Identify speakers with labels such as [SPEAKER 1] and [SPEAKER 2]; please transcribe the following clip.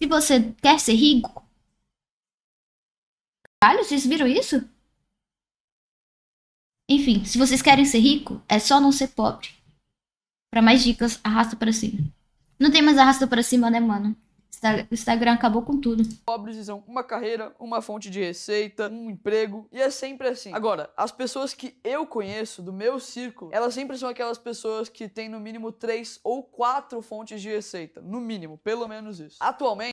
[SPEAKER 1] Se
[SPEAKER 2] você quer ser rico. Caralho, vocês viram isso?
[SPEAKER 3] Enfim, se vocês querem ser rico, é só não ser pobre. Para mais dicas, arrasta para cima. Não tem mais arrasta para cima, né, mano? O Instagram acabou com tudo.
[SPEAKER 4] Pobres são uma carreira, uma fonte de receita, um emprego, e é
[SPEAKER 5] sempre assim.
[SPEAKER 4] Agora, as pessoas que eu conheço, do meu círculo, elas sempre são aquelas pessoas
[SPEAKER 6] que têm no mínimo três ou quatro fontes de receita. No mínimo, pelo menos isso. Atualmente,